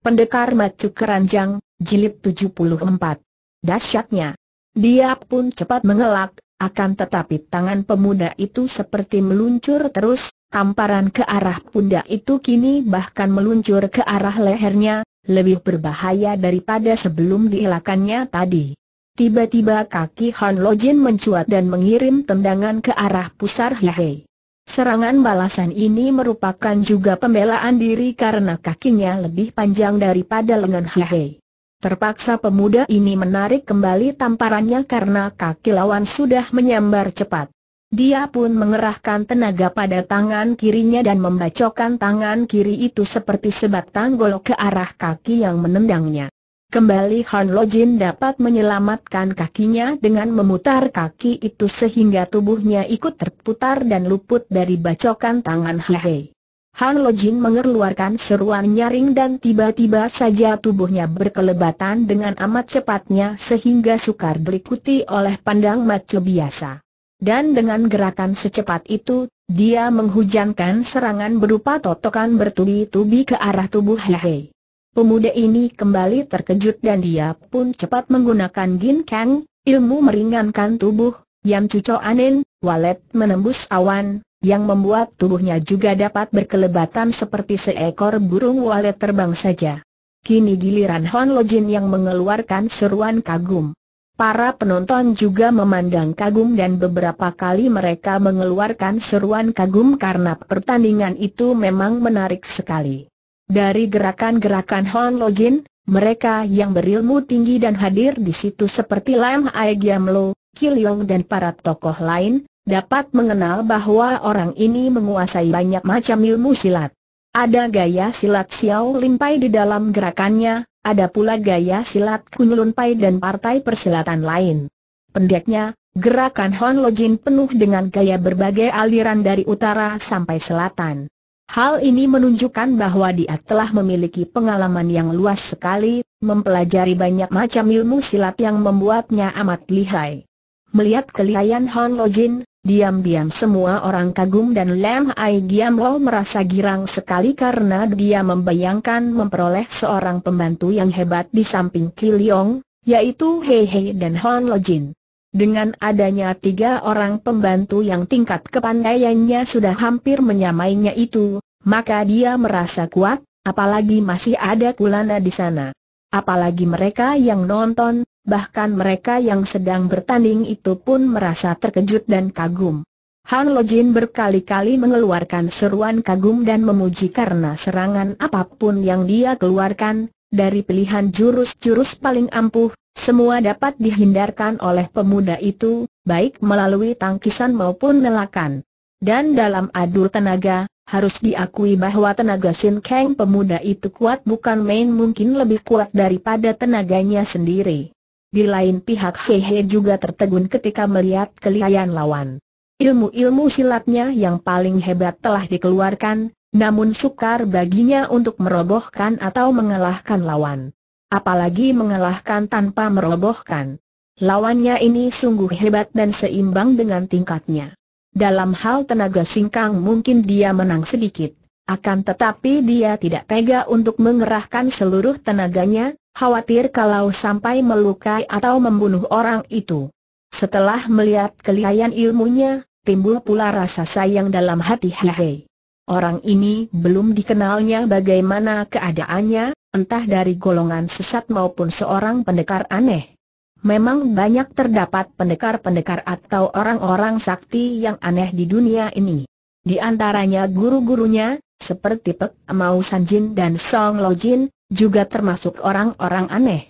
Pendekar Macu Keranjang, Jilid 74. Dasyatnya. Dia pun cepat mengelak, akan tetapi tangan pemuda itu seperti meluncur terus, tamparan ke arah pundak itu kini bahkan meluncur ke arah lehernya, lebih berbahaya daripada sebelum dielakannya tadi. Tiba-tiba kaki Han Lojin mencuat dan mengirim tendangan ke arah pusar Hehe. Serangan balasan ini merupakan juga pembelaan diri karena kakinya lebih panjang daripada lengan Hihei. Terpaksa pemuda ini menarik kembali tamparannya karena kaki lawan sudah menyambar cepat. Dia pun mengerahkan tenaga pada tangan kirinya dan membacokkan tangan kiri itu seperti sebatang golok ke arah kaki yang menendangnya. Kembali Han Lojin dapat menyelamatkan kakinya dengan memutar kaki itu sehingga tubuhnya ikut terputar dan luput dari bacokan tangan Hei. Han Lojin mengeluarkan seruan nyaring dan tiba-tiba saja tubuhnya berkelebatan dengan amat cepatnya sehingga sukar diikuti oleh pandang mata biasa. Dan dengan gerakan secepat itu, dia menghujankan serangan berupa totokan bertubi-tubi ke arah tubuh Hei. Pemuda ini kembali terkejut dan dia pun cepat menggunakan ginkang, ilmu meringankan tubuh, yang cuco anin, walet menembus awan, yang membuat tubuhnya juga dapat berkelebatan seperti seekor burung walet terbang saja. Kini giliran Hon Lojin yang mengeluarkan seruan kagum. Para penonton juga memandang kagum dan beberapa kali mereka mengeluarkan seruan kagum karena pertandingan itu memang menarik sekali. Dari gerakan-gerakan Hon Login, mereka yang berilmu tinggi dan hadir di situ seperti Lam Giam Lo, dan para tokoh lain, dapat mengenal bahwa orang ini menguasai banyak macam ilmu silat. Ada gaya silat Xiao Limpai di dalam gerakannya, ada pula gaya silat Pai dan partai persilatan lain. Pendeknya, gerakan Hon Login penuh dengan gaya berbagai aliran dari utara sampai selatan. Hal ini menunjukkan bahwa dia telah memiliki pengalaman yang luas sekali, mempelajari banyak macam ilmu silat yang membuatnya amat lihai. Melihat kelihayan Han Lojin, diam-diam semua orang kagum dan Lam Ai Giam Lo merasa girang sekali karena dia membayangkan memperoleh seorang pembantu yang hebat di samping Kiliong, yaitu Hei Hei dan Han Lojin. Dengan adanya tiga orang pembantu yang tingkat kepandaiannya sudah hampir menyamainya itu, maka dia merasa kuat, apalagi masih ada Kulana di sana. Apalagi mereka yang nonton, bahkan mereka yang sedang bertanding itu pun merasa terkejut dan kagum. Han Lojin berkali-kali mengeluarkan seruan kagum dan memuji karena serangan apapun yang dia keluarkan, dari pilihan jurus-jurus paling ampuh, semua dapat dihindarkan oleh pemuda itu, baik melalui tangkisan maupun melakan. Dan dalam adu tenaga, harus diakui bahwa tenaga Sin Kang pemuda itu kuat bukan main mungkin lebih kuat daripada tenaganya sendiri. Di lain pihak Hehe juga tertegun ketika melihat kelihayan lawan. Ilmu-ilmu silatnya yang paling hebat telah dikeluarkan, namun sukar baginya untuk merobohkan atau mengalahkan lawan apalagi mengalahkan tanpa merobohkan. Lawannya ini sungguh hebat dan seimbang dengan tingkatnya. Dalam hal tenaga singkang mungkin dia menang sedikit, akan tetapi dia tidak tega untuk mengerahkan seluruh tenaganya, khawatir kalau sampai melukai atau membunuh orang itu. Setelah melihat kelihayan ilmunya, timbul pula rasa sayang dalam hati Hei. Orang ini belum dikenalnya bagaimana keadaannya, entah dari golongan sesat maupun seorang pendekar aneh. Memang banyak terdapat pendekar-pendekar atau orang-orang sakti yang aneh di dunia ini. Di antaranya guru-gurunya, seperti Pek Mau Sanjin dan Song Lo Jin, juga termasuk orang-orang aneh.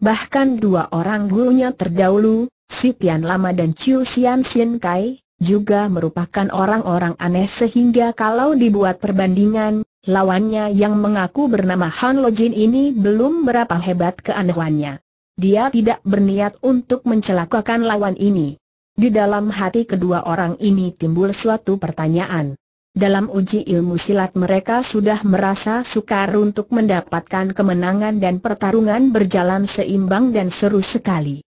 Bahkan dua orang gurunya terdahulu, Si Tian Lama dan Chiu Sian Sin Kai, juga merupakan orang-orang aneh sehingga kalau dibuat perbandingan, lawannya yang mengaku bernama Han Lojin ini belum berapa hebat keanehannya. Dia tidak berniat untuk mencelakakan lawan ini. Di dalam hati kedua orang ini timbul suatu pertanyaan. Dalam uji ilmu silat mereka sudah merasa sukar untuk mendapatkan kemenangan dan pertarungan berjalan seimbang dan seru sekali.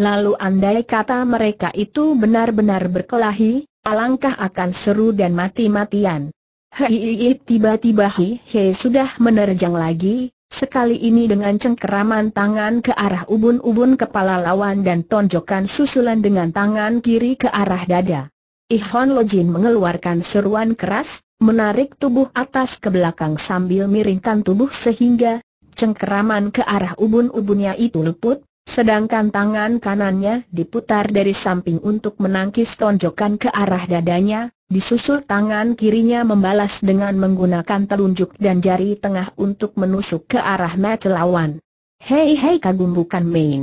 Lalu andai kata mereka itu benar-benar berkelahi, alangkah akan seru dan mati-matian. Hei tiba-tiba hei Hei sudah menerjang lagi, sekali ini dengan cengkeraman tangan ke arah ubun-ubun kepala lawan dan tonjokan susulan dengan tangan kiri ke arah dada. Ihon Lojin mengeluarkan seruan keras, menarik tubuh atas ke belakang sambil miringkan tubuh sehingga cengkeraman ke arah ubun-ubunnya itu luput, Sedangkan tangan kanannya diputar dari samping untuk menangkis tonjokan ke arah dadanya, disusul tangan kirinya membalas dengan menggunakan telunjuk dan jari tengah untuk menusuk ke arah mata lawan. Hei hei kagum bukan main.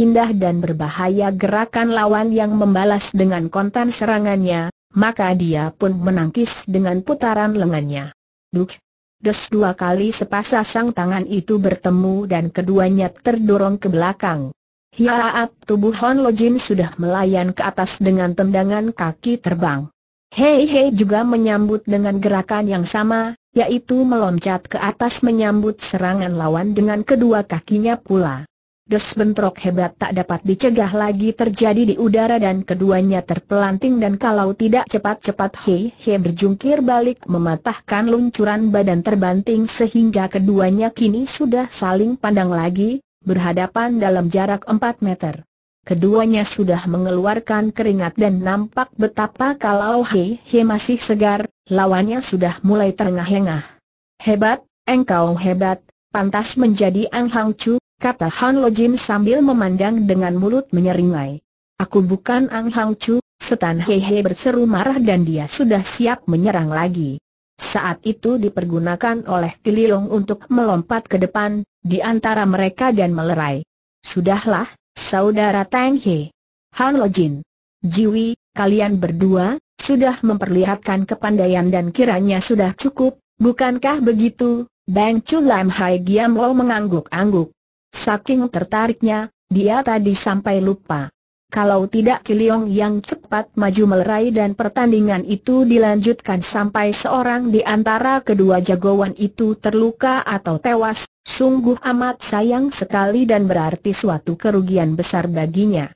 Indah dan berbahaya gerakan lawan yang membalas dengan kontan serangannya, maka dia pun menangkis dengan putaran lengannya. Duk, Des dua kali sepasang tangan itu bertemu dan keduanya terdorong ke belakang. Hiaat tubuh Hon Lo Jin sudah melayan ke atas dengan tendangan kaki terbang. Hei Hei juga menyambut dengan gerakan yang sama, yaitu meloncat ke atas menyambut serangan lawan dengan kedua kakinya pula. Des bentrok hebat tak dapat dicegah lagi terjadi di udara dan keduanya terpelanting dan kalau tidak cepat-cepat he-he berjungkir balik mematahkan luncuran badan terbanting sehingga keduanya kini sudah saling pandang lagi, berhadapan dalam jarak 4 meter. Keduanya sudah mengeluarkan keringat dan nampak betapa kalau he-he masih segar, lawannya sudah mulai terengah-engah. Hebat, engkau hebat, pantas menjadi Ang Hang kata Han Lo Jin sambil memandang dengan mulut menyeringai. Aku bukan Ang Hang Chu, setan hehe berseru marah dan dia sudah siap menyerang lagi. Saat itu dipergunakan oleh Kiliong untuk melompat ke depan, di antara mereka dan melerai. Sudahlah, saudara Tang He. Han Lo Jin. Jiwi, kalian berdua, sudah memperlihatkan kepandaian dan kiranya sudah cukup, bukankah begitu? Bang Chu Lam Hai Giam Lo mengangguk-angguk. Saking tertariknya, dia tadi sampai lupa. Kalau tidak Kiliong yang cepat maju melerai dan pertandingan itu dilanjutkan sampai seorang di antara kedua jagoan itu terluka atau tewas, sungguh amat sayang sekali dan berarti suatu kerugian besar baginya.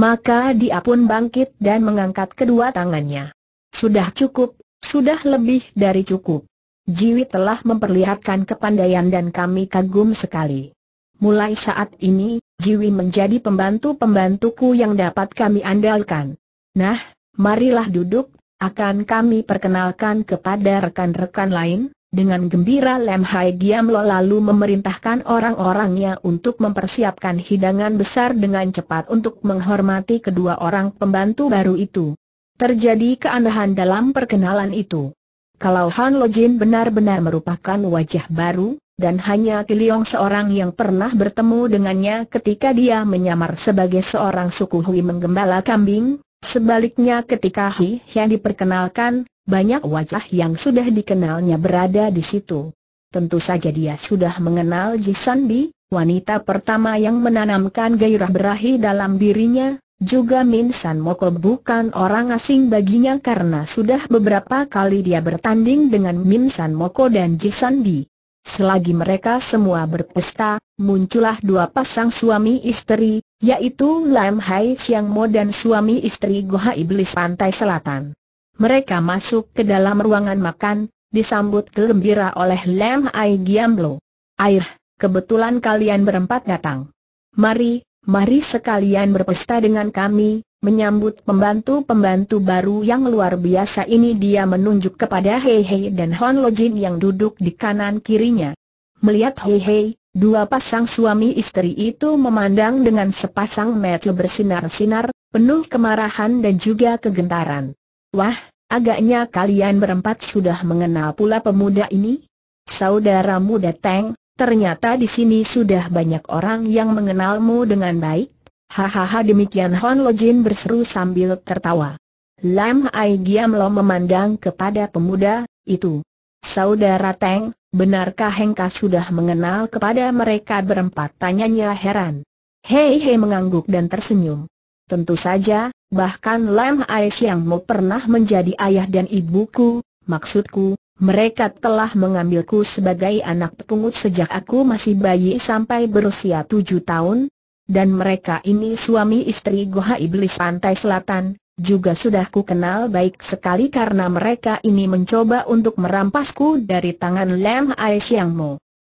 Maka dia pun bangkit dan mengangkat kedua tangannya. Sudah cukup, sudah lebih dari cukup. Jiwi telah memperlihatkan kepandaian dan kami kagum sekali. Mulai saat ini, Jiwi menjadi pembantu-pembantuku yang dapat kami andalkan. Nah, marilah duduk, akan kami perkenalkan kepada rekan-rekan lain. Dengan gembira Lem Hai Giamlo lalu memerintahkan orang-orangnya untuk mempersiapkan hidangan besar dengan cepat untuk menghormati kedua orang pembantu baru itu. Terjadi keanehan dalam perkenalan itu. Kalau Han Lo Jin benar-benar merupakan wajah baru, dan hanya Kiliong seorang yang pernah bertemu dengannya ketika dia menyamar sebagai seorang suku Hui menggembala kambing. Sebaliknya ketika Hui yang diperkenalkan, banyak wajah yang sudah dikenalnya berada di situ. Tentu saja dia sudah mengenal Jisan Bi, wanita pertama yang menanamkan gairah berahi dalam dirinya, juga Min San Moko bukan orang asing baginya karena sudah beberapa kali dia bertanding dengan Min San Moko dan Jisan Bi. Selagi mereka semua berpesta, muncullah dua pasang suami istri, yaitu Lam Hai Siang Mo dan suami istri Goha Iblis Pantai Selatan. Mereka masuk ke dalam ruangan makan, disambut gembira oleh Lam Hai Giamlo. Air, kebetulan kalian berempat datang. Mari, mari sekalian berpesta dengan kami, Menyambut pembantu-pembantu baru yang luar biasa ini dia menunjuk kepada Hei Hei dan Hon Lojin yang duduk di kanan kirinya. Melihat Hei Hei, dua pasang suami istri itu memandang dengan sepasang mata bersinar-sinar, penuh kemarahan dan juga kegentaran. Wah, agaknya kalian berempat sudah mengenal pula pemuda ini? Saudaramu datang, ternyata di sini sudah banyak orang yang mengenalmu dengan baik. Hahaha demikian Hon Lo Jin berseru sambil tertawa. Lam Hai Lo memandang kepada pemuda, itu. Saudara Teng, benarkah Hengka sudah mengenal kepada mereka berempat? Tanyanya heran. Hei hei mengangguk dan tersenyum. Tentu saja, bahkan Lam Hai Siang Mo pernah menjadi ayah dan ibuku, maksudku, mereka telah mengambilku sebagai anak pungut sejak aku masih bayi sampai berusia tujuh tahun, dan mereka ini suami istri Goha Iblis Pantai Selatan, juga sudah ku kenal baik sekali karena mereka ini mencoba untuk merampasku dari tangan Lam Ai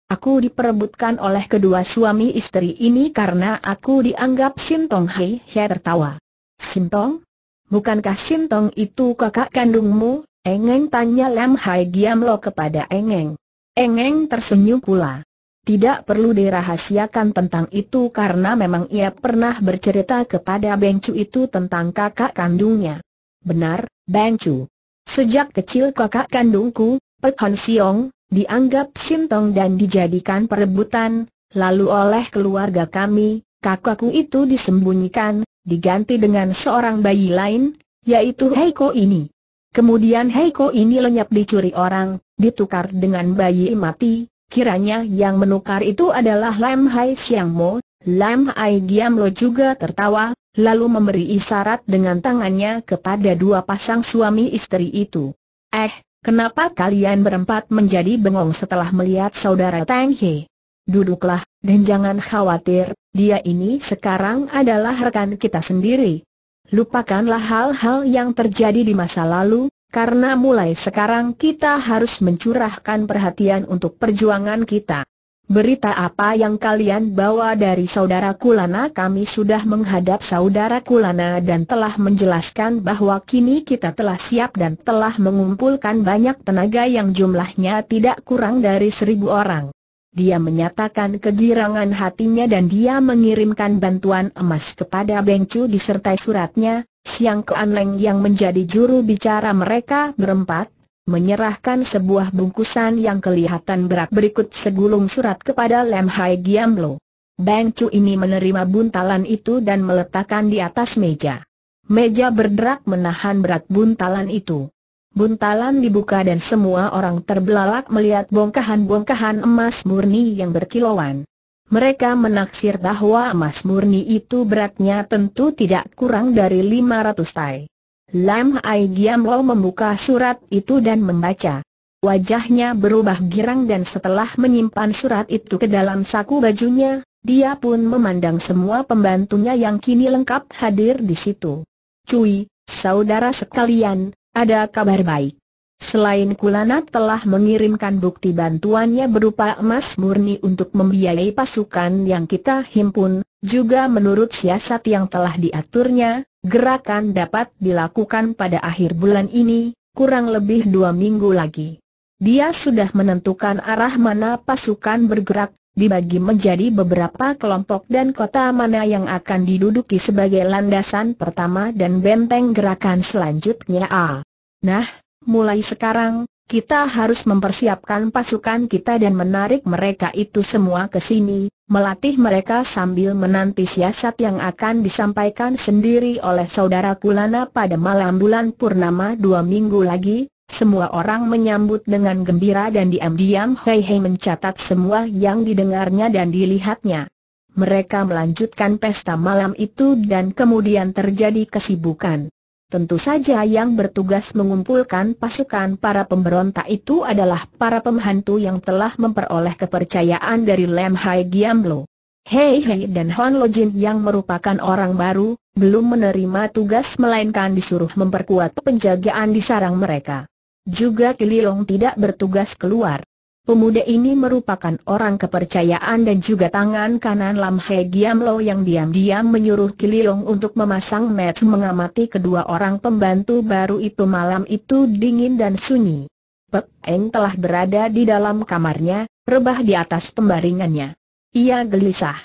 Aku diperebutkan oleh kedua suami istri ini karena aku dianggap Sintong Hei Hei tertawa. Sintong? Bukankah Sintong itu kakak kandungmu? Engeng tanya Lam Hai Giamlo kepada Engeng. Engeng tersenyum pula. Tidak perlu dirahasiakan tentang itu karena memang ia pernah bercerita kepada Beng Chu itu tentang kakak kandungnya. Benar, Beng Chu. Sejak kecil kakak kandungku, Pek Hon Siong, dianggap sintong dan dijadikan perebutan, lalu oleh keluarga kami, kakakku itu disembunyikan, diganti dengan seorang bayi lain, yaitu Heiko ini. Kemudian Heiko ini lenyap dicuri orang, ditukar dengan bayi mati, Kiranya yang menukar itu adalah Lam Hai Siang Mo, Lam Hai Giam Lo juga tertawa, lalu memberi isyarat dengan tangannya kepada dua pasang suami istri itu. Eh, kenapa kalian berempat menjadi bengong setelah melihat saudara Tang He? Duduklah, dan jangan khawatir, dia ini sekarang adalah rekan kita sendiri. Lupakanlah hal-hal yang terjadi di masa lalu, karena mulai sekarang kita harus mencurahkan perhatian untuk perjuangan kita. Berita apa yang kalian bawa dari saudara Kulana kami sudah menghadap saudara Kulana dan telah menjelaskan bahwa kini kita telah siap dan telah mengumpulkan banyak tenaga yang jumlahnya tidak kurang dari seribu orang. Dia menyatakan kegirangan hatinya dan dia mengirimkan bantuan emas kepada Bengcu disertai suratnya, Siang leng yang menjadi juru bicara mereka berempat, menyerahkan sebuah bungkusan yang kelihatan berat berikut segulung surat kepada Lem Hai Lo. Bang Chu ini menerima buntalan itu dan meletakkan di atas meja. Meja berderak menahan berat buntalan itu. Buntalan dibuka dan semua orang terbelalak melihat bongkahan-bongkahan emas murni yang berkilauan. Mereka menaksir bahwa emas murni itu beratnya tentu tidak kurang dari 500 tai. Lam Ai Giam Lo membuka surat itu dan membaca. Wajahnya berubah girang dan setelah menyimpan surat itu ke dalam saku bajunya, dia pun memandang semua pembantunya yang kini lengkap hadir di situ. Cui, saudara sekalian, ada kabar baik. Selain Kulanat telah mengirimkan bukti bantuannya berupa emas murni untuk membiayai pasukan yang kita himpun, juga menurut siasat yang telah diaturnya, gerakan dapat dilakukan pada akhir bulan ini, kurang lebih dua minggu lagi. Dia sudah menentukan arah mana pasukan bergerak, dibagi menjadi beberapa kelompok dan kota mana yang akan diduduki sebagai landasan pertama dan benteng gerakan selanjutnya A. Ah. Nah, mulai sekarang, kita harus mempersiapkan pasukan kita dan menarik mereka itu semua ke sini, melatih mereka sambil menanti siasat yang akan disampaikan sendiri oleh saudara Kulana pada malam bulan purnama dua minggu lagi. Semua orang menyambut dengan gembira dan diam-diam Hei Hei mencatat semua yang didengarnya dan dilihatnya. Mereka melanjutkan pesta malam itu dan kemudian terjadi kesibukan. Tentu saja yang bertugas mengumpulkan pasukan para pemberontak itu adalah para pemhantu yang telah memperoleh kepercayaan dari Lam Hai Giamlo. Hei Hei dan Hon Lo Jin yang merupakan orang baru, belum menerima tugas melainkan disuruh memperkuat penjagaan di sarang mereka. Juga Kililong tidak bertugas keluar. Pemuda ini merupakan orang kepercayaan dan juga tangan kanan Lam He Giam Lo yang diam-diam menyuruh Kiliong untuk memasang match mengamati kedua orang pembantu baru itu malam itu dingin dan sunyi. Pek Eng telah berada di dalam kamarnya, rebah di atas pembaringannya. Ia gelisah.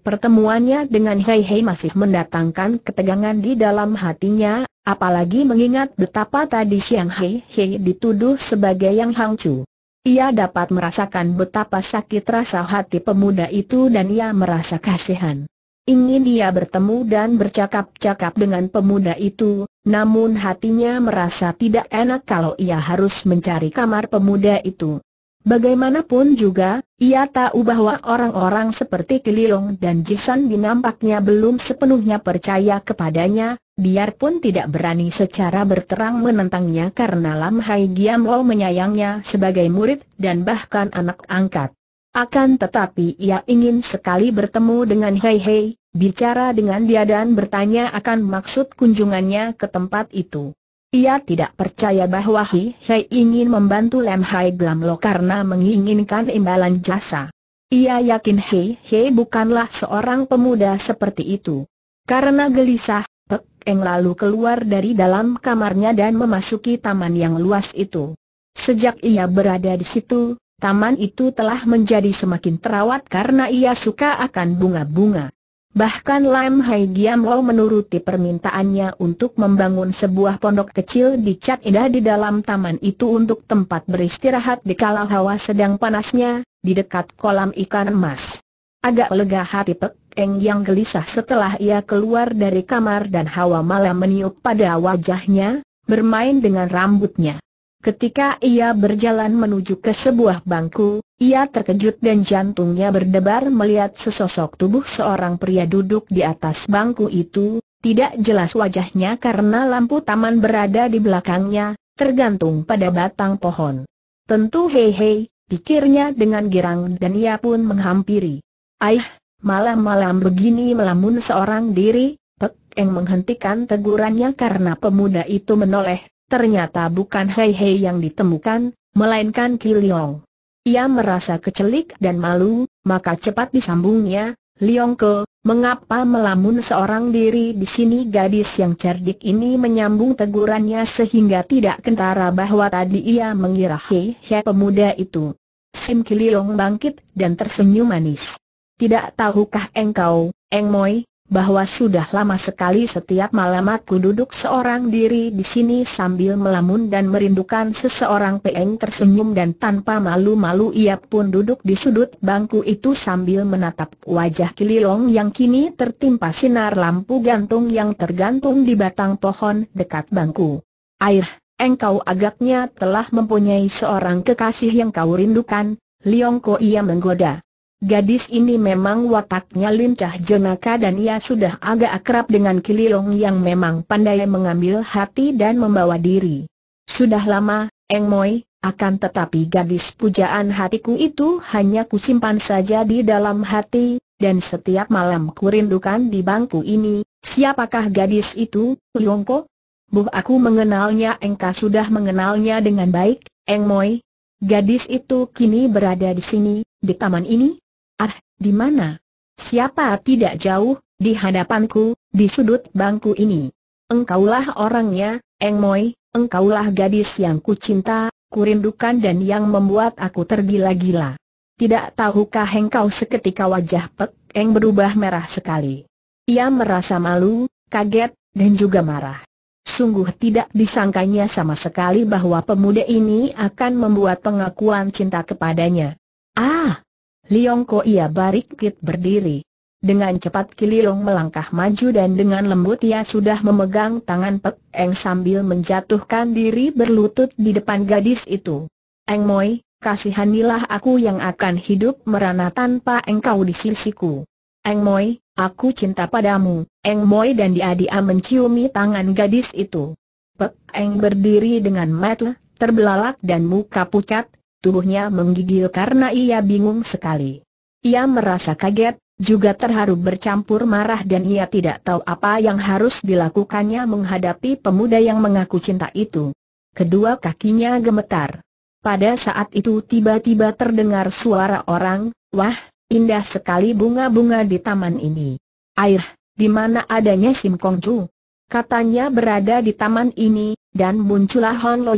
Pertemuannya dengan Hei Hei masih mendatangkan ketegangan di dalam hatinya, apalagi mengingat betapa tadi siang Hei Hei dituduh sebagai yang hangcu. Ia dapat merasakan betapa sakit rasa hati pemuda itu dan ia merasa kasihan. Ingin ia bertemu dan bercakap-cakap dengan pemuda itu, namun hatinya merasa tidak enak kalau ia harus mencari kamar pemuda itu. Bagaimanapun juga, ia tahu bahwa orang-orang seperti Kililong dan Jisan dinampaknya belum sepenuhnya percaya kepadanya, biarpun tidak berani secara berterang menentangnya karena Lam Hai Lo menyayangnya sebagai murid dan bahkan anak angkat. Akan tetapi ia ingin sekali bertemu dengan Hei Hei, bicara dengan dia dan bertanya akan maksud kunjungannya ke tempat itu. Ia tidak percaya bahwa Hei Hei ingin membantu Lam Hai Lo karena menginginkan imbalan jasa. Ia yakin Hei Hei bukanlah seorang pemuda seperti itu. Karena gelisah, Eng lalu keluar dari dalam kamarnya dan memasuki taman yang luas itu. Sejak ia berada di situ, taman itu telah menjadi semakin terawat karena ia suka akan bunga-bunga. Bahkan Lam Hai Giam Lo menuruti permintaannya untuk membangun sebuah pondok kecil di cat indah di dalam taman itu untuk tempat beristirahat di kalau hawa sedang panasnya, di dekat kolam ikan emas. Agak lega hati Pek Eng yang gelisah setelah ia keluar dari kamar dan hawa malam meniup pada wajahnya, bermain dengan rambutnya. Ketika ia berjalan menuju ke sebuah bangku, ia terkejut dan jantungnya berdebar melihat sesosok tubuh seorang pria duduk di atas bangku itu, tidak jelas wajahnya karena lampu taman berada di belakangnya, tergantung pada batang pohon. Tentu hei hei, pikirnya dengan girang dan ia pun menghampiri. Aih, Malam-malam begini melamun seorang diri, Pek Eng menghentikan tegurannya karena pemuda itu menoleh, ternyata bukan Hei Hei yang ditemukan, melainkan Kiliong. Ia merasa kecelik dan malu, maka cepat disambungnya, Liong Ke, mengapa melamun seorang diri di sini gadis yang cerdik ini menyambung tegurannya sehingga tidak kentara bahwa tadi ia mengira Hei Hei pemuda itu. Sim Kiliong bangkit dan tersenyum manis. Tidak tahukah engkau, Eng Moi, bahwa sudah lama sekali setiap malam aku duduk seorang diri di sini sambil melamun dan merindukan seseorang Peng tersenyum dan tanpa malu-malu ia pun duduk di sudut bangku itu sambil menatap wajah Kililong yang kini tertimpa sinar lampu gantung yang tergantung di batang pohon dekat bangku. Air, engkau agaknya telah mempunyai seorang kekasih yang kau rindukan, Liong Ko ia menggoda. Gadis ini memang wataknya lincah jenaka dan ia sudah agak akrab dengan Kililong yang memang pandai mengambil hati dan membawa diri. Sudah lama, Eng Moi, akan tetapi gadis pujaan hatiku itu hanya kusimpan saja di dalam hati, dan setiap malam kurindukan di bangku ini, siapakah gadis itu, Liongko? Buh aku mengenalnya engka sudah mengenalnya dengan baik, Eng Moi. Gadis itu kini berada di sini, di taman ini, Ah, di mana? Siapa tidak jauh, di hadapanku, di sudut bangku ini. Engkaulah orangnya, Eng Moy, engkaulah gadis yang kucinta, kurindukan dan yang membuat aku tergila-gila. Tidak tahukah engkau seketika wajah Pek Eng berubah merah sekali. Ia merasa malu, kaget, dan juga marah. Sungguh tidak disangkanya sama sekali bahwa pemuda ini akan membuat pengakuan cinta kepadanya. Ah, Liongko Ko ia kit berdiri. Dengan cepat Kiliong melangkah maju dan dengan lembut ia sudah memegang tangan Pek Eng sambil menjatuhkan diri berlutut di depan gadis itu. Eng Moi, kasihanilah aku yang akan hidup merana tanpa engkau di sisiku. Eng Moi, aku cinta padamu. Eng Moi dan dia-dia menciumi tangan gadis itu. Pek Eng berdiri dengan mata terbelalak dan muka pucat, tubuhnya menggigil karena ia bingung sekali. Ia merasa kaget, juga terharu bercampur marah dan ia tidak tahu apa yang harus dilakukannya menghadapi pemuda yang mengaku cinta itu. Kedua kakinya gemetar. Pada saat itu tiba-tiba terdengar suara orang, wah, indah sekali bunga-bunga di taman ini. Air, di mana adanya Sim Kong Chu? Katanya berada di taman ini, dan muncullah Hon Lo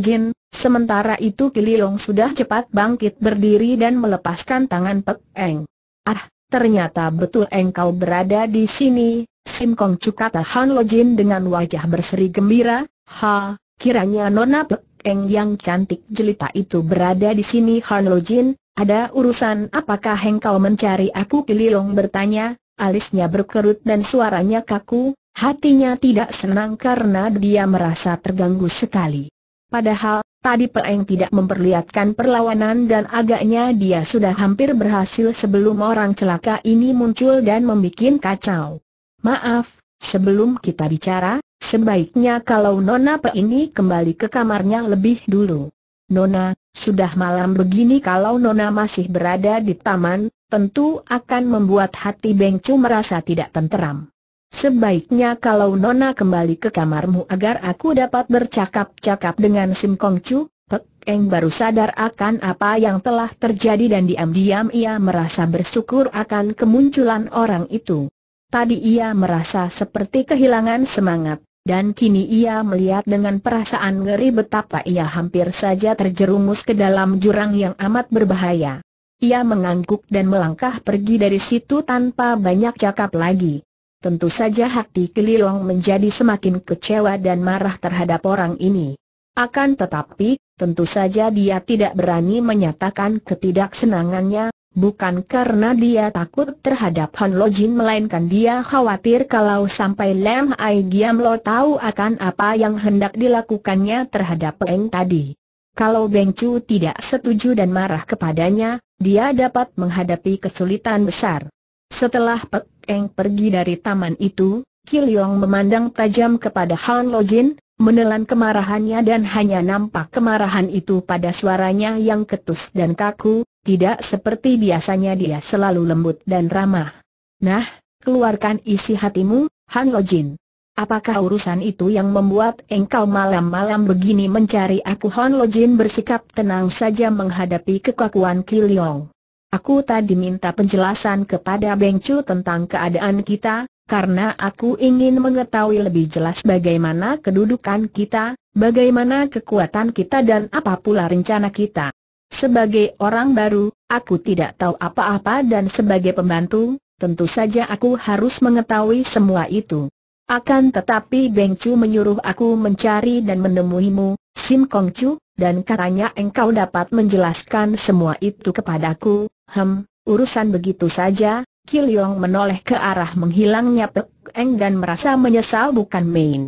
sementara itu Kiliong sudah cepat bangkit berdiri dan melepaskan tangan Pek Eng. Ah, ternyata betul engkau berada di sini, Sim Kong Chu kata Han Lo Jin dengan wajah berseri gembira, ha, kiranya Nona Pek Eng yang cantik jelita itu berada di sini Han Lo Jin, ada urusan apakah engkau mencari aku Kililong bertanya, alisnya berkerut dan suaranya kaku, Hatinya tidak senang karena dia merasa terganggu sekali. Padahal, tadi Peng tidak memperlihatkan perlawanan dan agaknya dia sudah hampir berhasil sebelum orang celaka ini muncul dan membuat kacau. Maaf, sebelum kita bicara, sebaiknya kalau Nona Peng ini kembali ke kamarnya lebih dulu. Nona, sudah malam begini kalau Nona masih berada di taman, tentu akan membuat hati Beng Chu merasa tidak tenteram. Sebaiknya kalau Nona kembali ke kamarmu agar aku dapat bercakap-cakap dengan Sim Kong Chu, Pek Eng baru sadar akan apa yang telah terjadi dan diam-diam ia merasa bersyukur akan kemunculan orang itu. Tadi ia merasa seperti kehilangan semangat, dan kini ia melihat dengan perasaan ngeri betapa ia hampir saja terjerumus ke dalam jurang yang amat berbahaya. Ia mengangguk dan melangkah pergi dari situ tanpa banyak cakap lagi. Tentu saja hati Kelilong menjadi semakin kecewa dan marah terhadap orang ini. Akan tetapi, tentu saja dia tidak berani menyatakan ketidaksenangannya, bukan karena dia takut terhadap Han Lo melainkan dia khawatir kalau sampai Lam Ai Giam Lo tahu akan apa yang hendak dilakukannya terhadap Peng tadi. Kalau Beng Chu tidak setuju dan marah kepadanya, dia dapat menghadapi kesulitan besar. Setelah Pek Eng pergi dari taman itu, Kiliong memandang tajam kepada Han Lojin, menelan kemarahannya dan hanya nampak kemarahan itu pada suaranya yang ketus dan kaku, tidak seperti biasanya dia selalu lembut dan ramah. Nah, keluarkan isi hatimu, Han Lojin. Apakah urusan itu yang membuat engkau malam-malam begini mencari aku? Han Lojin bersikap tenang saja menghadapi kekakuan Kiliong. Aku tadi minta penjelasan kepada Beng Chu tentang keadaan kita, karena aku ingin mengetahui lebih jelas bagaimana kedudukan kita, bagaimana kekuatan kita dan apa pula rencana kita. Sebagai orang baru, aku tidak tahu apa-apa dan sebagai pembantu, tentu saja aku harus mengetahui semua itu. Akan tetapi Beng Chu menyuruh aku mencari dan menemuimu, Sim Kong Chu, dan katanya engkau dapat menjelaskan semua itu kepadaku, hem, urusan begitu saja, Kilong menoleh ke arah menghilangnya Pek Eng dan merasa menyesal bukan main.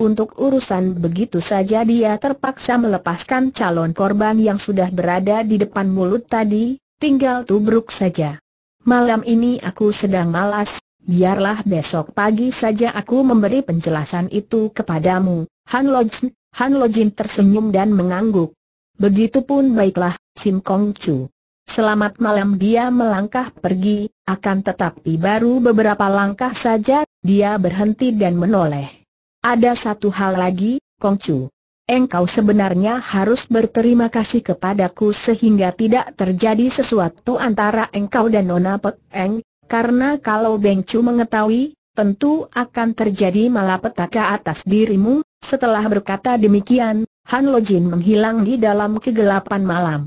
Untuk urusan begitu saja dia terpaksa melepaskan calon korban yang sudah berada di depan mulut tadi, tinggal tubruk saja. Malam ini aku sedang malas, biarlah besok pagi saja aku memberi penjelasan itu kepadamu, Han Lodge. Han Lojin tersenyum dan mengangguk. Begitupun baiklah, Sim Kong Chu. Selamat malam dia melangkah pergi, akan tetapi baru beberapa langkah saja, dia berhenti dan menoleh. Ada satu hal lagi, Kong Chu. Engkau sebenarnya harus berterima kasih kepadaku sehingga tidak terjadi sesuatu antara engkau dan Nona Pek Eng, karena kalau Beng Chu mengetahui, tentu akan terjadi malapetaka atas dirimu, setelah berkata demikian, Han Lojin menghilang di dalam kegelapan malam.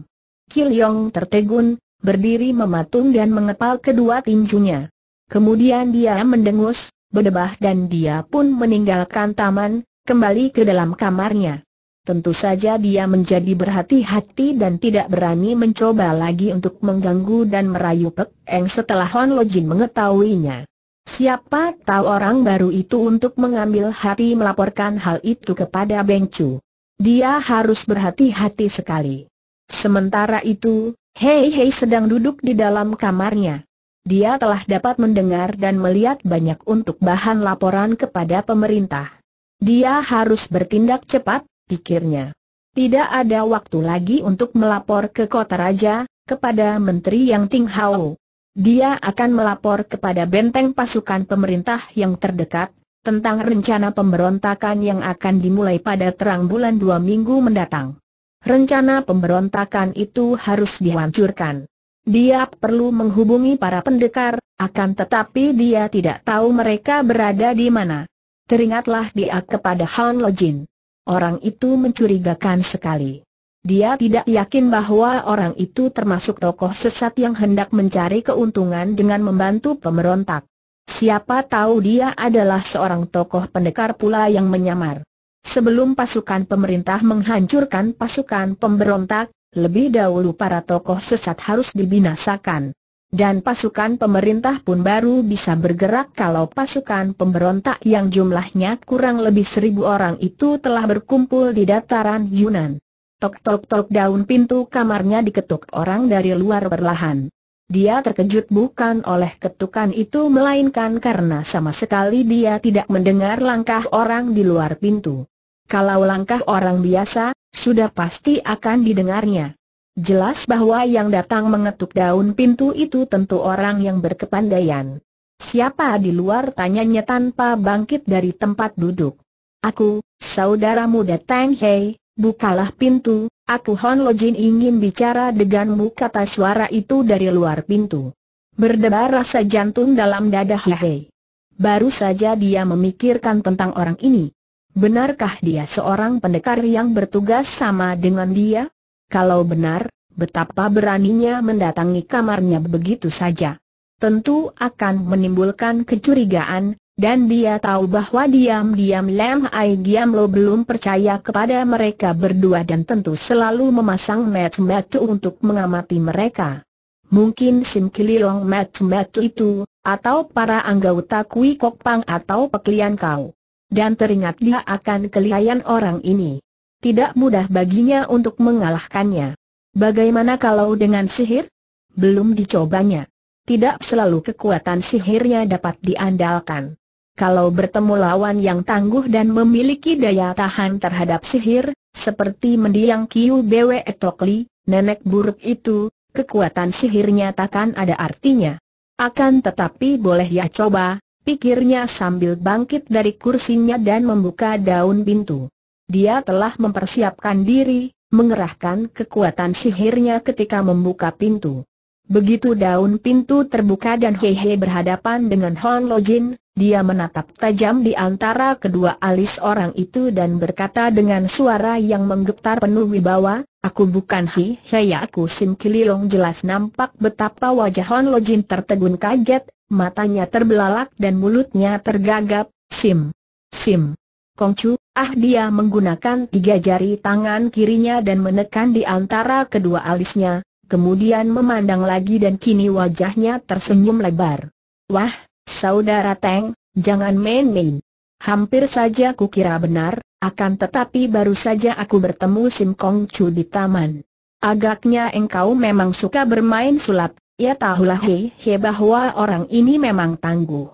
Kil Yong tertegun, berdiri mematung dan mengepal kedua tinjunya. Kemudian dia mendengus, berdebah dan dia pun meninggalkan taman, kembali ke dalam kamarnya. Tentu saja dia menjadi berhati-hati dan tidak berani mencoba lagi untuk mengganggu dan merayu Pek Eng setelah Han Lojin mengetahuinya. Siapa tahu orang baru itu untuk mengambil hati melaporkan hal itu kepada Beng Chu. Dia harus berhati-hati sekali. Sementara itu, Hei Hei sedang duduk di dalam kamarnya. Dia telah dapat mendengar dan melihat banyak untuk bahan laporan kepada pemerintah. Dia harus bertindak cepat, pikirnya. Tidak ada waktu lagi untuk melapor ke kota raja, kepada Menteri Yang Ting Hao. Dia akan melapor kepada benteng pasukan pemerintah yang terdekat, tentang rencana pemberontakan yang akan dimulai pada terang bulan dua minggu mendatang. Rencana pemberontakan itu harus dihancurkan. Dia perlu menghubungi para pendekar, akan tetapi dia tidak tahu mereka berada di mana. Teringatlah dia kepada Han Lojin. Orang itu mencurigakan sekali. Dia tidak yakin bahwa orang itu termasuk tokoh sesat yang hendak mencari keuntungan dengan membantu pemberontak. Siapa tahu dia adalah seorang tokoh pendekar pula yang menyamar. Sebelum pasukan pemerintah menghancurkan pasukan pemberontak, lebih dahulu para tokoh sesat harus dibinasakan. Dan pasukan pemerintah pun baru bisa bergerak kalau pasukan pemberontak yang jumlahnya kurang lebih seribu orang itu telah berkumpul di dataran Yunan. Tok-tok-tok daun pintu kamarnya diketuk orang dari luar perlahan. Dia terkejut bukan oleh ketukan itu melainkan karena sama sekali dia tidak mendengar langkah orang di luar pintu. Kalau langkah orang biasa, sudah pasti akan didengarnya. Jelas bahwa yang datang mengetuk daun pintu itu tentu orang yang berkepandaian. Siapa di luar tanyanya tanpa bangkit dari tempat duduk. Aku, saudaramu datang hei, Bukalah pintu, aku Hon Lojin ingin bicara denganmu kata suara itu dari luar pintu. Berdebar rasa jantung dalam dada Hei. Baru saja dia memikirkan tentang orang ini. Benarkah dia seorang pendekar yang bertugas sama dengan dia? Kalau benar, betapa beraninya mendatangi kamarnya begitu saja. Tentu akan menimbulkan kecurigaan, dan dia tahu bahwa diam-diam Lam Ai Giam Lo belum percaya kepada mereka berdua dan tentu selalu memasang mata untuk mengamati mereka. Mungkin Sim Kililong mata itu, atau para anggota Kui Kok Pang atau peklian kau. Dan teringat dia akan kelihayan orang ini. Tidak mudah baginya untuk mengalahkannya. Bagaimana kalau dengan sihir? Belum dicobanya. Tidak selalu kekuatan sihirnya dapat diandalkan kalau bertemu lawan yang tangguh dan memiliki daya tahan terhadap sihir, seperti mendiang Kiu Bwe Etokli, nenek buruk itu, kekuatan sihirnya takkan ada artinya. Akan tetapi boleh ya coba, pikirnya sambil bangkit dari kursinya dan membuka daun pintu. Dia telah mempersiapkan diri, mengerahkan kekuatan sihirnya ketika membuka pintu. Begitu daun pintu terbuka dan Hehe berhadapan dengan Hon Lo Jin, dia menatap tajam di antara kedua alis orang itu dan berkata dengan suara yang menggetar penuh wibawa, Aku bukan Hi ya aku Sim Kililong jelas nampak betapa wajah Hon Lo Jin tertegun kaget, matanya terbelalak dan mulutnya tergagap, Sim. Sim. Kong Kongcu, ah dia menggunakan tiga jari tangan kirinya dan menekan di antara kedua alisnya, kemudian memandang lagi dan kini wajahnya tersenyum lebar. Wah, saudara Teng, jangan main-main. Hampir saja kira benar, akan tetapi baru saja aku bertemu Sim Kong Chu di taman. Agaknya engkau memang suka bermain sulap, ya tahulah hei, hei bahwa orang ini memang tangguh.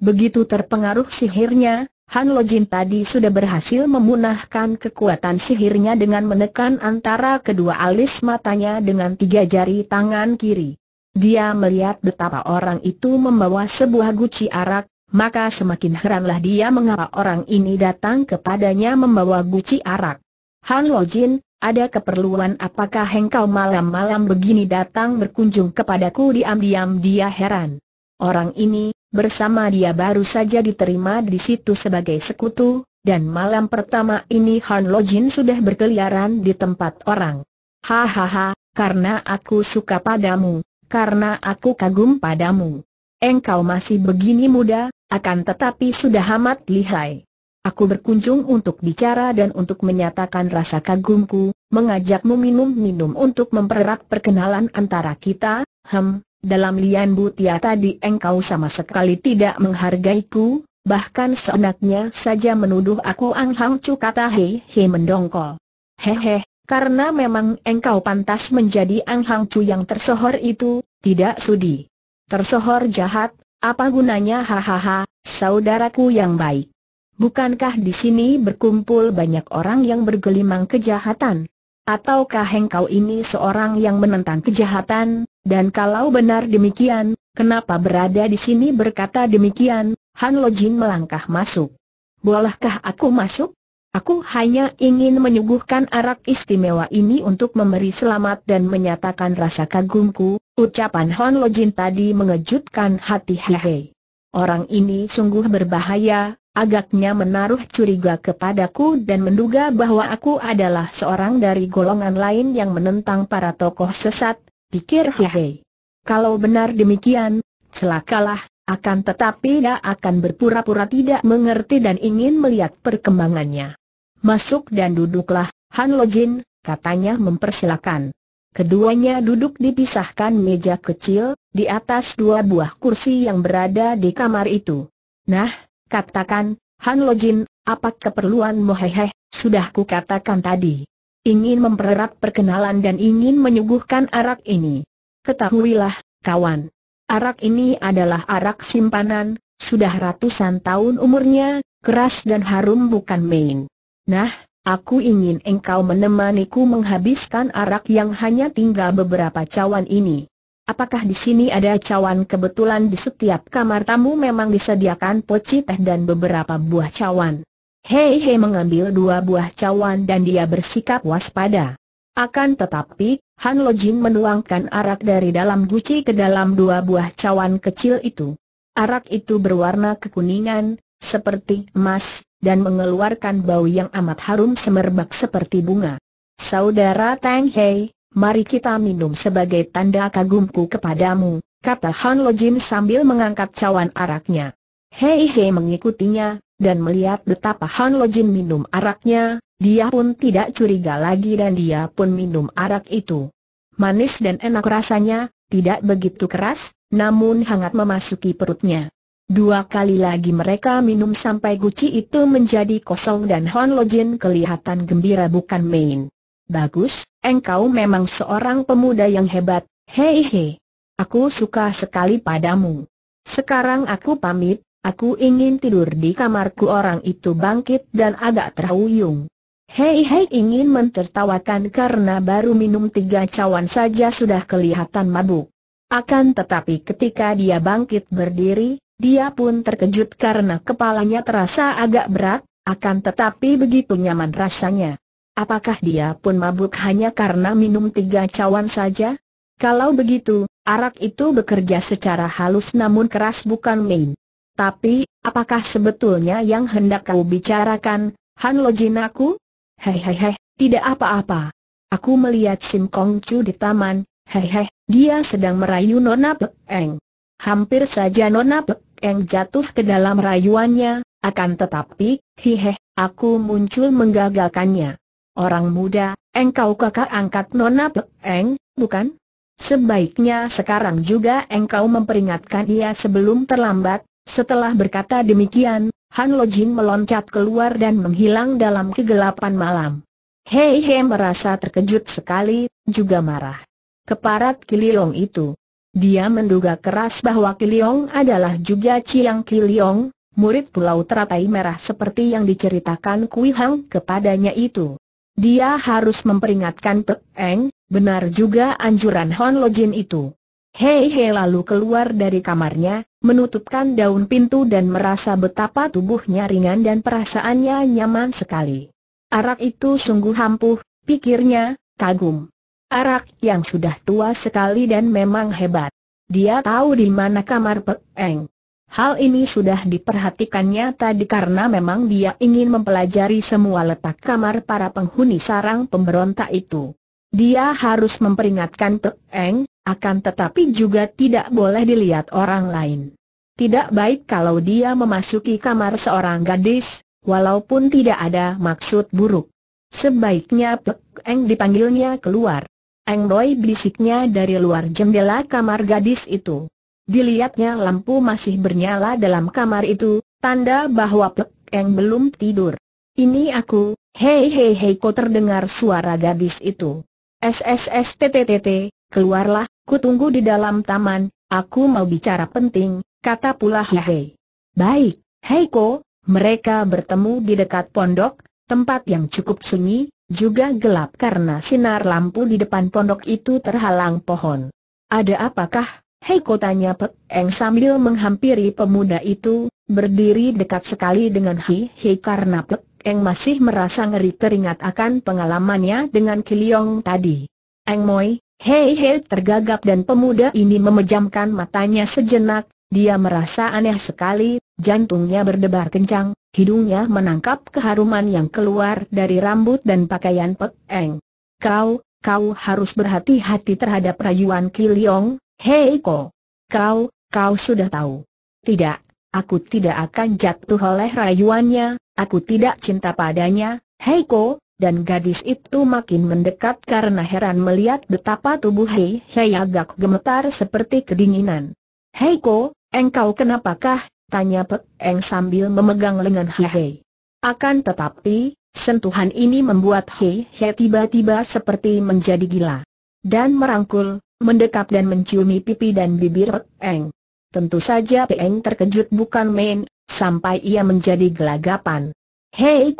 Begitu terpengaruh sihirnya, Han Lojin tadi sudah berhasil memunahkan kekuatan sihirnya dengan menekan antara kedua alis matanya dengan tiga jari tangan kiri. Dia melihat betapa orang itu membawa sebuah guci arak, maka semakin heranlah dia mengapa orang ini datang kepadanya membawa guci arak. Han Lojin, ada keperluan apakah engkau malam-malam begini datang berkunjung kepadaku diam-diam dia heran. Orang ini, Bersama dia baru saja diterima di situ sebagai sekutu, dan malam pertama ini Han Lojin sudah berkeliaran di tempat orang. Hahaha, karena aku suka padamu, karena aku kagum padamu. Engkau masih begini muda, akan tetapi sudah amat lihai. Aku berkunjung untuk bicara dan untuk menyatakan rasa kagumku, mengajakmu minum-minum untuk mempererat perkenalan antara kita, hem, dalam lian butia tadi engkau sama sekali tidak menghargai ku, bahkan seenaknya saja menuduh aku Ang Hang Cu kata He He mendongkol. Hehe, karena memang engkau pantas menjadi Ang Hang Cu yang tersohor itu, tidak sudi. Tersohor jahat, apa gunanya hahaha, saudaraku yang baik. Bukankah di sini berkumpul banyak orang yang bergelimang kejahatan? Ataukah engkau ini seorang yang menentang kejahatan, dan kalau benar demikian, kenapa berada di sini berkata demikian, Han Lo Jin melangkah masuk. Bolehkah aku masuk? Aku hanya ingin menyuguhkan arak istimewa ini untuk memberi selamat dan menyatakan rasa kagumku, ucapan Han Lo Jin tadi mengejutkan hati Hehe. Orang ini sungguh berbahaya, agaknya menaruh curiga kepadaku dan menduga bahwa aku adalah seorang dari golongan lain yang menentang para tokoh sesat, pikir hehe. Kalau benar demikian, celakalah, akan tetapi dia akan berpura-pura tidak mengerti dan ingin melihat perkembangannya. Masuk dan duduklah, Han Lojin, katanya mempersilakan. Keduanya duduk dipisahkan meja kecil, di atas dua buah kursi yang berada di kamar itu. Nah, katakan, Han Lojin, apa keperluanmu hehe, sudah kukatakan tadi ingin mempererat perkenalan dan ingin menyuguhkan arak ini. Ketahuilah, kawan. Arak ini adalah arak simpanan, sudah ratusan tahun umurnya, keras dan harum bukan main. Nah, aku ingin engkau menemaniku menghabiskan arak yang hanya tinggal beberapa cawan ini. Apakah di sini ada cawan kebetulan di setiap kamar tamu memang disediakan poci teh dan beberapa buah cawan? Hei Hei mengambil dua buah cawan dan dia bersikap waspada. Akan tetapi, Han Lo Jin menuangkan arak dari dalam guci ke dalam dua buah cawan kecil itu. Arak itu berwarna kekuningan, seperti emas, dan mengeluarkan bau yang amat harum semerbak seperti bunga. Saudara Tang Hei, mari kita minum sebagai tanda kagumku kepadamu, kata Han Lo Jin sambil mengangkat cawan araknya. Hei Hei mengikutinya, dan melihat betapa Han Lojin minum araknya, dia pun tidak curiga lagi dan dia pun minum arak itu. Manis dan enak rasanya, tidak begitu keras, namun hangat memasuki perutnya. Dua kali lagi mereka minum sampai guci itu menjadi kosong dan Han Lojin kelihatan gembira bukan main. Bagus, engkau memang seorang pemuda yang hebat, hei hei. Aku suka sekali padamu. Sekarang aku pamit, Aku ingin tidur di kamarku orang itu bangkit dan agak terhuyung. Hei Hei ingin mentertawakan karena baru minum tiga cawan saja sudah kelihatan mabuk. Akan tetapi ketika dia bangkit berdiri, dia pun terkejut karena kepalanya terasa agak berat, akan tetapi begitu nyaman rasanya. Apakah dia pun mabuk hanya karena minum tiga cawan saja? Kalau begitu, arak itu bekerja secara halus namun keras bukan main. Tapi, apakah sebetulnya yang hendak kau bicarakan, Han Lojin aku? Hehehe, tidak apa-apa. Aku melihat Sim Kong Chu di taman, hei, dia sedang merayu Nona Pek Eng. Hampir saja Nona Pek jatuh ke dalam rayuannya, akan tetapi, hehe, aku muncul menggagalkannya. Orang muda, engkau kakak angkat Nona Pek Eng, bukan? Sebaiknya sekarang juga engkau memperingatkan ia sebelum terlambat, setelah berkata demikian, Han Lo Jin meloncat keluar dan menghilang dalam kegelapan malam. Hei hei merasa terkejut sekali, juga marah. Keparat Kiliong itu. Dia menduga keras bahwa Kiliong adalah juga Ciang Kiliong, murid Pulau Teratai Merah seperti yang diceritakan Kui Hang kepadanya itu. Dia harus memperingatkan Pek Eng, benar juga anjuran Han Lo Jin itu. Hei Hei lalu keluar dari kamarnya, menutupkan daun pintu dan merasa betapa tubuhnya ringan dan perasaannya nyaman sekali. Arak itu sungguh ampuh, pikirnya, kagum. Arak yang sudah tua sekali dan memang hebat. Dia tahu di mana kamar Peeng. Hal ini sudah diperhatikannya tadi karena memang dia ingin mempelajari semua letak kamar para penghuni sarang pemberontak itu. Dia harus memperingatkan Pek akan tetapi juga tidak boleh dilihat orang lain. Tidak baik kalau dia memasuki kamar seorang gadis, walaupun tidak ada maksud buruk. Sebaiknya Pek Eng dipanggilnya keluar. Eng Doi bisiknya dari luar jendela kamar gadis itu. Dilihatnya lampu masih bernyala dalam kamar itu, tanda bahwa Pek Eng belum tidur. Ini aku, hei hei hei kau terdengar suara gadis itu. SSSTTTT, Keluarlah, ku tunggu di dalam taman, aku mau bicara penting, kata pula Hei. Baik, Heiko, mereka bertemu di dekat pondok, tempat yang cukup sunyi, juga gelap karena sinar lampu di depan pondok itu terhalang pohon. Ada apakah? Heiko tanya Pek Eng sambil menghampiri pemuda itu, berdiri dekat sekali dengan Hi Hei karena Pek Eng masih merasa ngeri teringat akan pengalamannya dengan Kiliong tadi. Eng Moi, Hei Hei tergagap dan pemuda ini memejamkan matanya sejenak, dia merasa aneh sekali, jantungnya berdebar kencang, hidungnya menangkap keharuman yang keluar dari rambut dan pakaian Pek Eng. Kau, kau harus berhati-hati terhadap rayuan Kiliong, Hei Ko. Kau, kau sudah tahu. Tidak, aku tidak akan jatuh oleh rayuannya, aku tidak cinta padanya, Hei Ko, dan gadis itu makin mendekat karena heran melihat betapa tubuh Hei Hei agak gemetar seperti kedinginan. Heiko, engkau kenapakah? tanya Pek Eng sambil memegang lengan Hei Hei. Akan tetapi, sentuhan ini membuat Hei Hei tiba-tiba seperti menjadi gila. Dan merangkul, mendekap dan menciumi pipi dan bibir Pek Eng. Tentu saja Pek Eng terkejut bukan main, sampai ia menjadi gelagapan. Hei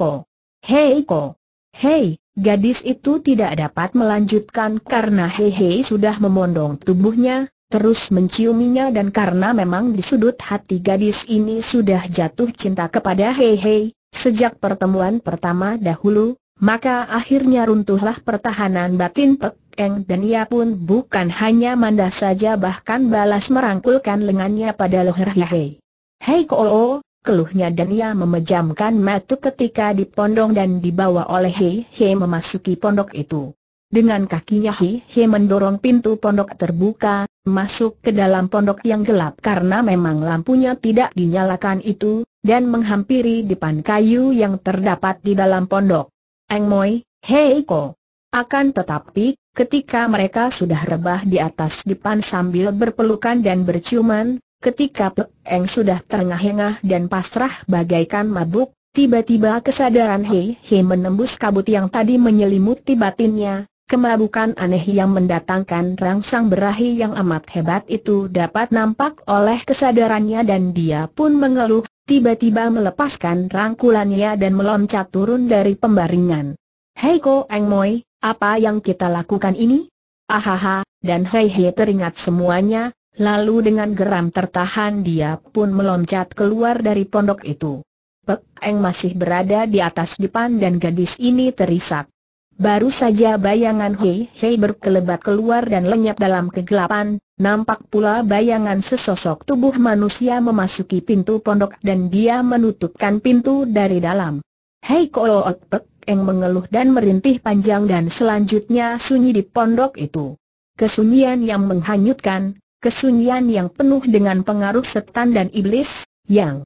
Hei Ko! Hei, gadis itu tidak dapat melanjutkan karena Hei Hei sudah memondong tubuhnya, terus menciuminya dan karena memang di sudut hati gadis ini sudah jatuh cinta kepada Hei Hei sejak pertemuan pertama dahulu, maka akhirnya runtuhlah pertahanan batin Pek Eng dan ia pun bukan hanya mandah saja bahkan balas merangkulkan lengannya pada leher Hei Hei Koo, keluhnya dan ia memejamkan mata ketika dipondong dan dibawa oleh He He memasuki pondok itu. Dengan kakinya He He mendorong pintu pondok terbuka, masuk ke dalam pondok yang gelap karena memang lampunya tidak dinyalakan itu, dan menghampiri depan kayu yang terdapat di dalam pondok. Eng Moi, Hei Ko. Akan tetapi, ketika mereka sudah rebah di atas depan sambil berpelukan dan berciuman, Ketika Peng sudah terengah-engah dan pasrah bagaikan mabuk, tiba-tiba kesadaran Hei Hei menembus kabut yang tadi menyelimuti batinnya, Kemabukan aneh yang mendatangkan rangsang berahi yang amat hebat itu dapat nampak oleh kesadarannya dan dia pun mengeluh, tiba-tiba melepaskan rangkulannya dan meloncat turun dari pembaringan. Hei Ko Eng Moi, apa yang kita lakukan ini? Ahaha, dan Hei Hei teringat semuanya, Lalu dengan geram tertahan dia pun meloncat keluar dari pondok itu. Pek Eng masih berada di atas depan dan gadis ini terisak. Baru saja bayangan Hei Hei berkelebat keluar dan lenyap dalam kegelapan, nampak pula bayangan sesosok tubuh manusia memasuki pintu pondok dan dia menutupkan pintu dari dalam. Hei Koot Pek Eng mengeluh dan merintih panjang dan selanjutnya sunyi di pondok itu. Kesunyian yang menghanyutkan, kesunyian yang penuh dengan pengaruh setan dan iblis, yang